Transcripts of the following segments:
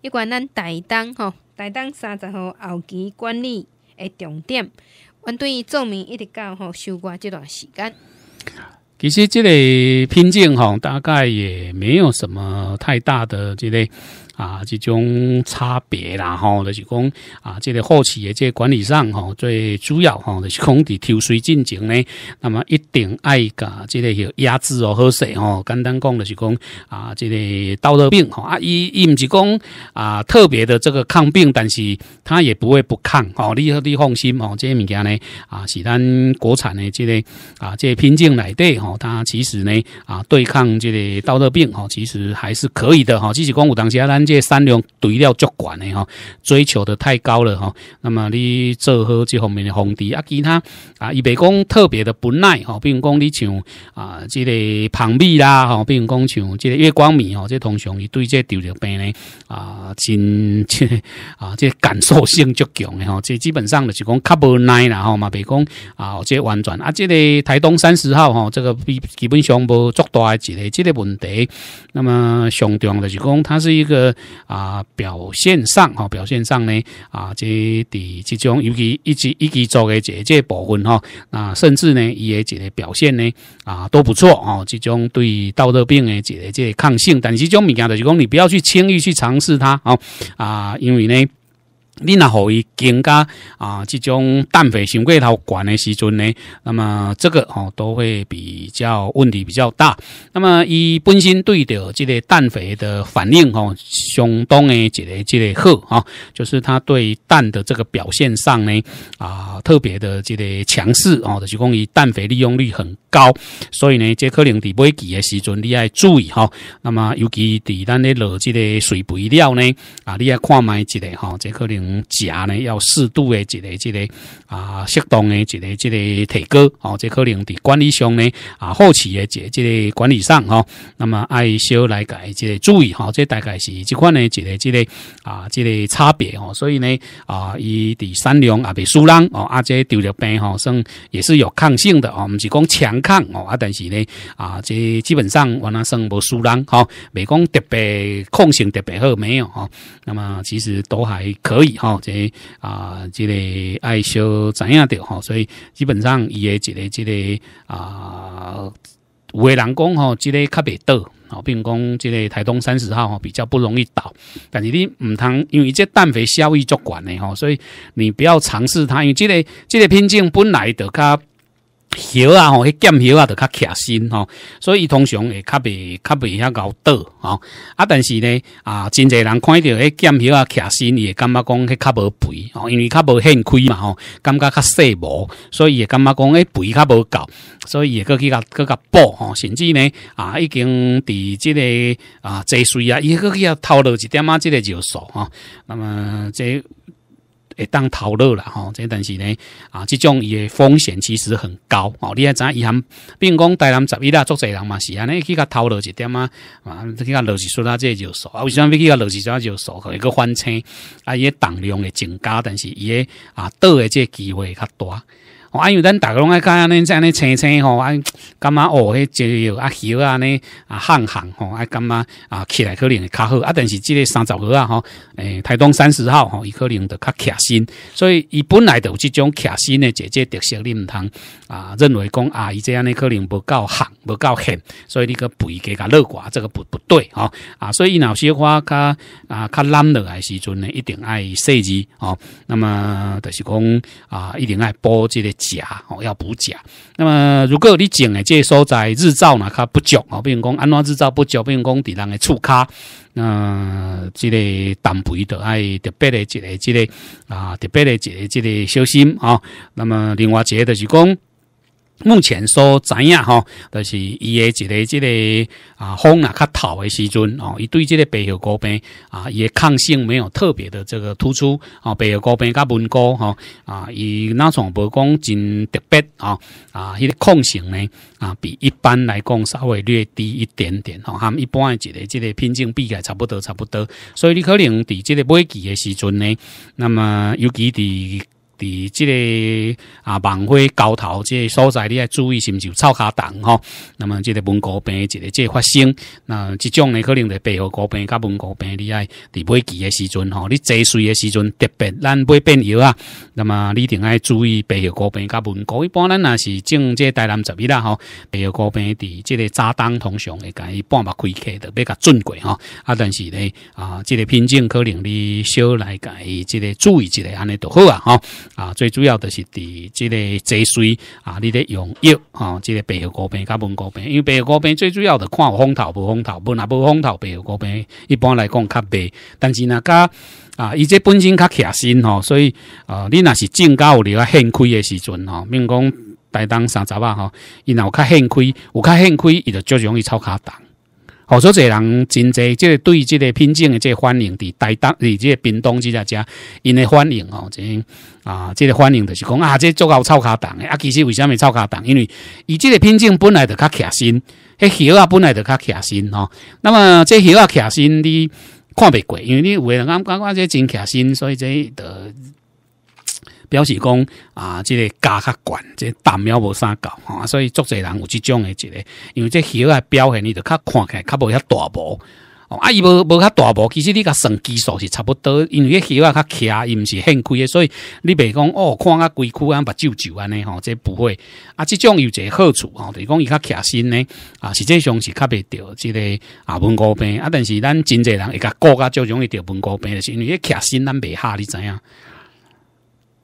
有关咱台东吼，台东三十号后期管理的重点，我对于做明一直到吼，收过这段时间，其实这类瓶颈吼，大概也没有什么太大的这类。啊，这种差别啦，吼，就是讲啊，这个后期的这管理上，吼，最主要，吼，就是讲制抽水进程呢，那么一定爱个，这个要压制哦，好势哦。简单讲，就是讲啊，这个道德病，啊，伊伊唔是讲啊，特别的这个抗病，但是他也不会不抗，哦，你你放心哦，这些物件呢，啊，是咱国产的，这个啊，这些品种来对，吼，它其实呢，啊，对抗这个道德病，吼，其实还是可以的，哈。即使讲有当时啊，咱。这产量堆料足悬的哈，追求的太高了哈。那么你做好这方面的防治啊，其他啊，伊袂讲特别的不耐哈。比如讲你像啊，即个旁米啦哈，比如讲像即个月光米吼，即通常伊对即丢尿病咧啊，真即啊，即感受性足强的哈。即基本上就是讲较不耐啦哈嘛，比如讲啊，即婉转啊，即个台东三十号哈，这个基本上无足大一个即个问题。那么上场的就是讲，它是一个。啊，表现上哈，表现上呢，啊，这第这种尤其一级一级做的这这部分哈，那甚至呢，伊些这的表现呢，啊，都不错哦，这种对道德病的这这抗性，但是这种物件就是讲，你不要去轻易去尝试它啊啊，因为呢。你若好伊增加啊，这种氮肥相过头管的时阵呢，那么这个吼都会比较问题比较大。那么伊本身对着这个氮肥的反应吼，相当的这个这个好啊，就是它对氮的这个表现上呢啊，特别的这个强势哦，就是供伊氮肥利用率很。高，所以呢，这可能伫买期的时阵你要注意哈。那么，尤其伫咱的落这个水肥料呢，啊，你要看买这个哈。这可能食呢要适度的这个这个啊，适当的这个这个提高哦。这可能伫管理上呢啊，后期的这这个管理上啊，那么爱小来改这个注意哈。这大概是这款呢一个这个啊，这个差别哦。所以呢啊，伊的产量也比输人哦啊这丢了病哈，算也是有抗性的哦，唔是讲强。抗哦啊，但是呢啊，这基本上我那生无输人哈，未讲特别抗性特别好没有哈。那么其实都还可以哈，这啊，这个爱修怎样的哈，所以基本上伊也这个这个啊，有的人讲吼，这个较袂倒哦，并讲这类台东三十号吼比较不容易倒。但是你唔通，因为即氮肥效益足悬的吼，所以你不要尝试它，因为这个这个品种本来就较。肉啊，吼，迄腱肉啊，就较卡身吼，所以伊通常会较袂较袂遐贤倒吼，啊，但是呢，啊，真侪人看到迄腱肉啊卡身，会感觉讲迄较无肥吼，因为较无显亏嘛吼，感觉较细无，所以伊会感觉讲迄肥较无够，所以伊也个甲个甲补吼，甚至呢，啊，已经伫即个啊济水啊，伊个去啊偷落一点啊，即个要素吼。那么这。会当淘乐啦吼，这但是呢啊，这种伊的风险其实很高哦。你还怎伊含，并讲台南十一啦，做侪人嘛是安尼去甲淘乐一点啊，啊，去甲楼市说啦，这就数啊，为什么去甲楼市就啊，伊个翻车啊，伊诶重量会增加，但是伊诶啊倒的这机会较大。啊，因为咱个拢爱较安尼，这样安尼青青吼，啊，感觉哦？迄只有啊休啊安尼啊烘烘吼，啊感觉啊起来可能会较好，啊，但是即个三十号啊，吼，诶，台东三十号吼，伊可能着较卡薪，所以伊本来着有即种卡薪的姐姐特色你毋通啊，认为讲啊，伊这样尼可能无够行，无够狠，所以你个肥加个乐观这个不不对哦，啊，所以你哪些话较啊较冷的来时阵呢，一定爱设计哦，那么就是讲啊，一定爱包即个。钾哦要补钾，那么如果你种诶，个所在日照呢，它不足哦，不用讲安怎日照不足，不用讲地人诶，促卡，嗯，即个氮肥的爱特别的一个即个啊，特别的一个即个小心啊，那么另外一个就是讲。目前所知影吼，就是伊诶一个即个啊风啊较透诶时阵哦，伊对即个白血病啊伊诶抗性没有特别的这个突出哦，白血病甲文高吼啊伊那种无讲真特别啊啊迄个抗性呢啊比一般来讲稍微略低一点点哦，含一般诶一个即个品种比来差不多差不多，所以你可能伫即个末期诶时阵呢，那么尤其伫。伫即个啊，孟花交头，即个所在，你要注意是毋是有臭卡党吼。那么即个蒙古病一个即个发生，那即种呢，可能就白血病甲蒙古病，你爱伫买期的时阵吼，你坐水的时阵，特别咱买变药啊。那么你一定要注意白血病甲蒙古，一般咱若是种即个大南十米啦吼，白血病伫即个早当通常会甲伊半目开起，特别较准过吼。啊，但是呢啊，即个品种可能你少来甲伊即个注意一下，安尼就好啊吼。啊，最主要的是伫即个节水啊，你咧用药啊，即个白药膏病、甲红膏病，因为白药膏病最主要的看风头无风头，无若无风头白药膏病一般来讲较白，但是呐加啊，伊即本身较斜身吼，所以呃，你若是较高了啊，现开的时阵吼，比如讲台东三十万吼，伊若有较现开，有较现开，伊就足容易炒卡档。好多侪人真侪，即个对即个品种的即个反应，伫台东，伫即个屏东即只只，因个反应哦，即啊，即个反应就是讲啊，即做搞臭卡档的啊，其实为啥物臭卡档？因为伊即个品种本来就较卡新，迄鱼啊本来就较卡新吼。那么即黑鱼啊卡新，你看袂过，因为你有为了刚刚才真卡新，所以即得。表示讲啊，即个价较悬，即个淡苗无啥够吼，所以足侪人有即种诶一个，因为即鱼诶表现呢，就较看起来较无遐大波。啊，伊无无较大波，其实你甲算基数是差不多，因为个鱼啊较徛，毋是欠开诶，所以你袂讲哦，看啊规区安目睭睭安尼吼，这不会。啊，即种有个好处，吼，就是讲伊较徛新呢，啊，实际上是较袂着即个啊文高病啊，但是咱真侪人会较顾较就容易着文高就是因为迄徛新咱袂下，你知影。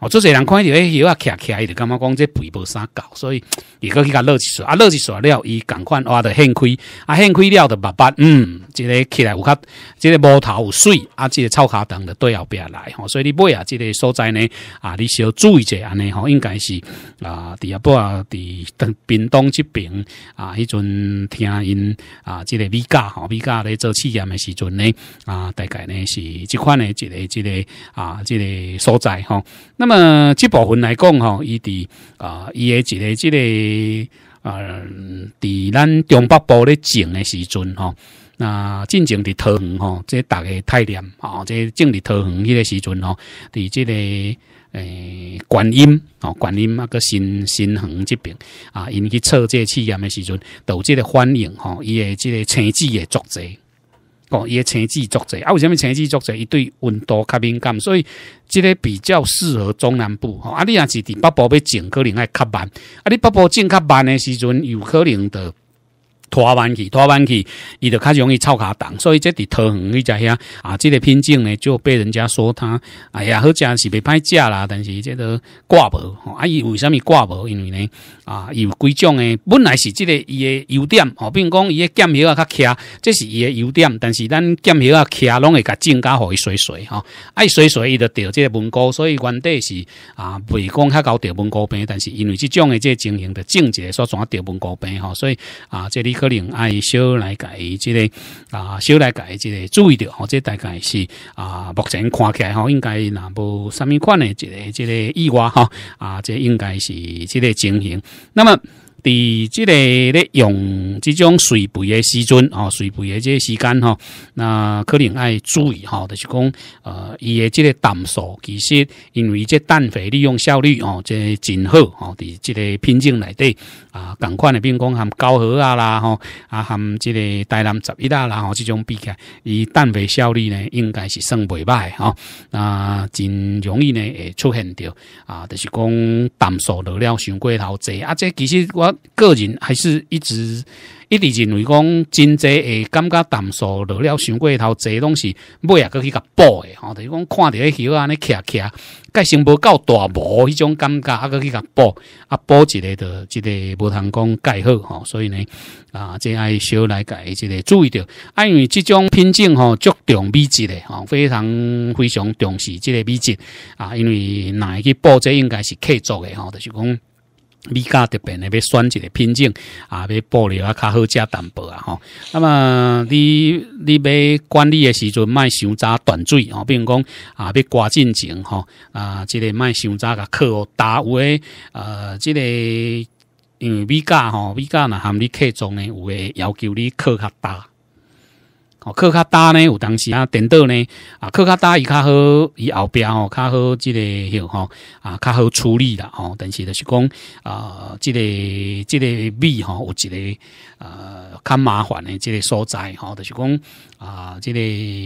哦，做侪人看就哎，伊啊徛徛，伊就感觉讲这肥无啥高，所以伊果去甲乐一石，啊一石了，伊赶快挖的掀开，啊掀开了的白白，嗯，这个起来有较，这个毛头有水，啊这个草卡等的对后壁来，吼，所以你买啊，这个所在呢，啊，你需要注意一下尼吼，应该是啊，第二波啊，伫等屏东这边啊，迄阵听因啊，这个米甲，吼米家咧做试验的时阵呢，啊大概呢是这款的，这个这个啊，这个所在，吼，那。那么这部分来讲吼，伊伫啊，伊诶一个即个啊，伫咱中北部咧种诶时阵吼，那进种伫桃园吼，即大家太念啊，即种伫桃园迄个时阵吼，伫即个诶观音哦，观音那个新新恒这边啊，因去测这气验的时阵，导致的反应吼，伊诶即个青紫诶作者。哦，伊个青季作者，啊，为虾米青季作者伊对温度较敏感，所以，即个比较适合中南部，啊，你若是伫北部要种，可能爱较慢，啊，你北部种较慢的时阵，有可能的。拖慢去，拖慢去，伊就较容易臭卡档，所以即伫桃园伊只遐啊，即个品种呢就被人家说他哎呀，好食是未歹价啦，但是即个挂无，吼。啊伊为什么挂无？因为呢啊有几种诶，本来是即个伊诶优点吼，并讲伊个剑叶较卡，这是伊诶优点，但是咱剑叶啊卡，拢会甲增加互伊洗洗吼。爱洗洗伊就钓即个文高，所以原底是啊未讲较厚钓文高病，但是因为即种的即情形的症结，所转钓文高病吼，所以啊这里。可能爱小来改，即个啊小来改，即个注意到吼，这大概是啊目前看起来哈，应该那无什么款的即个即个意外哈啊，这应该是即个情形。那么。伫即个咧用即种水肥嘅时阵，哦，水肥嘅即个时间，吼，那可能爱注意，吼，就是讲，呃，伊嘅即个氮素，其实因为即氮肥利用效率，哦，即真好，哦，伫即个品种内底，啊，同款嘅，比如讲含高禾啊啦，吼，啊含即个大南十一啊啦，吼，即种比较，伊氮肥效率呢，应该是算袂歹，吼，啊，真容易呢，会出现着，啊，就是讲氮素落了上过头侪，啊，即其实我。个人还是一直一直认为讲，真侪会感觉淡素落了，上过头这东西，尾啊个去甲补的，吼，就是讲看到许安尼徛徛，介性无够大无，迄种感觉啊，个去甲补，啊补一个的，这个无通讲盖好，吼，所以呢，啊，这爱小来改这个注意着，因为这种品种吼，足重美质的，吼，非常非常重视这个美质，啊，因为哪去补这应该是可做诶，吼，就是讲。米价特别，你要选一个品种啊，要保留啊，较好加淡薄啊，吼。那么你你买管理的时阵，卖想渣断水吼，比如讲啊，要刮进前吼啊，这个卖想渣个客打有诶，啊，这个因为米价吼，米价呐含你客中呢有诶要求你客较大。靠较达呢，有当时啊，电脑呢啊，靠较达伊较好，伊后壁哦，较好即个吼啊，较好处理啦哦。但是著是讲啊，即个即个米吼有一个呃较麻烦的即个所在吼，就是讲啊，即个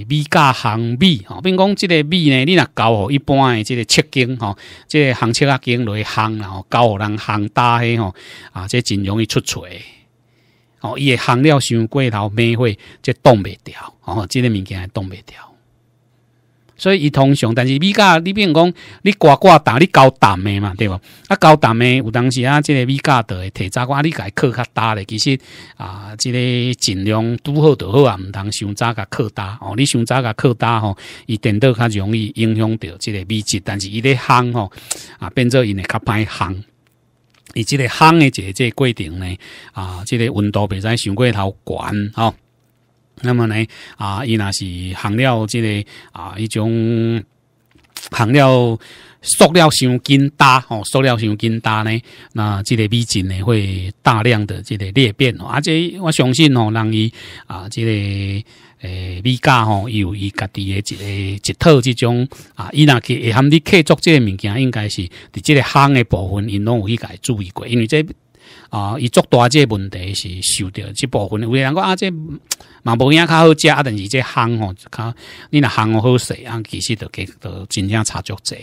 米价行米哈，并讲即个米呢，你若交互一般的即个七斤吼，即个行切啊，斤落行然后互人行大些哦啊，即真容易出错。哦，诶行了，伤过头，没会，这冻袂掉。哦，即个物件会冻袂掉。所以伊通常，但是米价，你比如讲，你刮刮淡，你高淡的嘛，对无啊，高淡的有当时啊，即个米价会提早寡，你该克较大咧。其实啊，即个尽量拄好就好啊，毋通想早甲克大哦，你想早甲克大吼，伊颠倒较容易影响到即个米质。但是伊咧烘吼，啊，变做伊会较歹烘。以这个夯的这这过程呢，啊，这个温度别再上过头高哦。那么呢，啊，伊那是含料这个啊，一种含料塑料箱劲搭哦，塑料箱劲搭呢，那这个米径呢会大量的这个裂变哦，而且我相信哦，让伊啊这个。诶，美家吼伊有伊家己诶一个一套即种啊，伊若去会含你客作即个物件，应该是伫即个行诶部分，因拢有伊家注意过，因为这啊，伊作大即个问题是受着即部分。有人讲啊，这嘛无影较好食，啊，但是这行吼，较你若行好势啊，其实着给着真正差足济。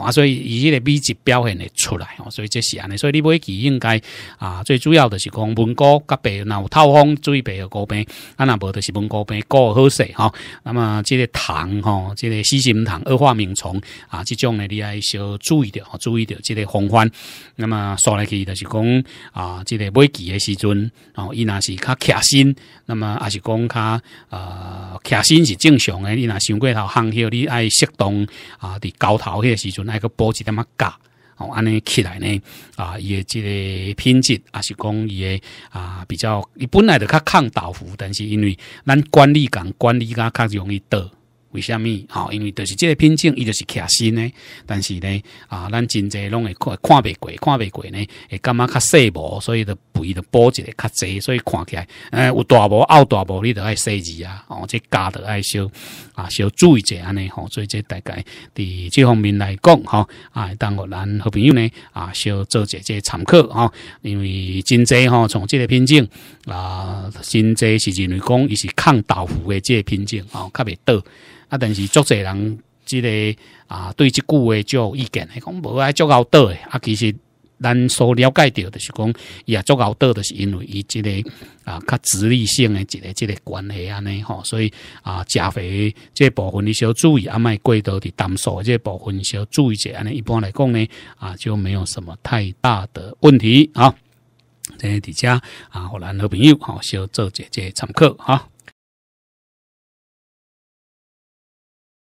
啊，所以以这个美级表现的出来哦，所以这是安尼，所以你买级应该啊，最主要就是讲文哥甲白有透风注意白个高边，啊那无就是文哥边过好势哈。那么这个糖哈，这个细心糖、二化螟虫啊，这种的你爱小注意点，注意着这个防范。那么刷来去就是讲啊，这个买级的时阵，然伊那是较卡身，那么也是讲卡呃卡身是正常的，你那想过头烘血，你爱适当啊，伫高头迄个时阵。那个补子点么加哦？安尼起来呢啊？伊诶即个品质啊是讲伊诶啊比较伊本来的较抗倒伏，但是因为咱管理岗管理啊较容易倒。为什么？吼？因为就是这个品种，伊就是卡新呢。但是呢，啊，咱真侪拢会看，看袂过，看袂过呢。会感觉较细无？所以就肥的波个较济，所以看起来，诶，有大波、澳大波，你得爱细字啊。哦，这加的爱小啊，少注意者安尼吼。所以者大概，伫这方面来讲吼，啊，当我咱好朋友呢，啊，少做者这参考吼。因为真济吼，从这个品种啊，真济是认为讲伊是抗倒腐的这个品种吼较袂倒。啊！但是足者人，即个啊，对句话的就意见，伊讲无爱做高倒诶。啊，其实咱所了解到的是讲，伊也做高倒就是因为伊即个啊较直立性诶，即个即个关系安尼吼，所以啊，加肥即部分你小要注意，啊莫过多伫淡素即部分小要注意者安尼。一般来讲呢，啊，就没有什么太大的问题啊。在底家啊，互咱好朋友好，小做一个参考哈。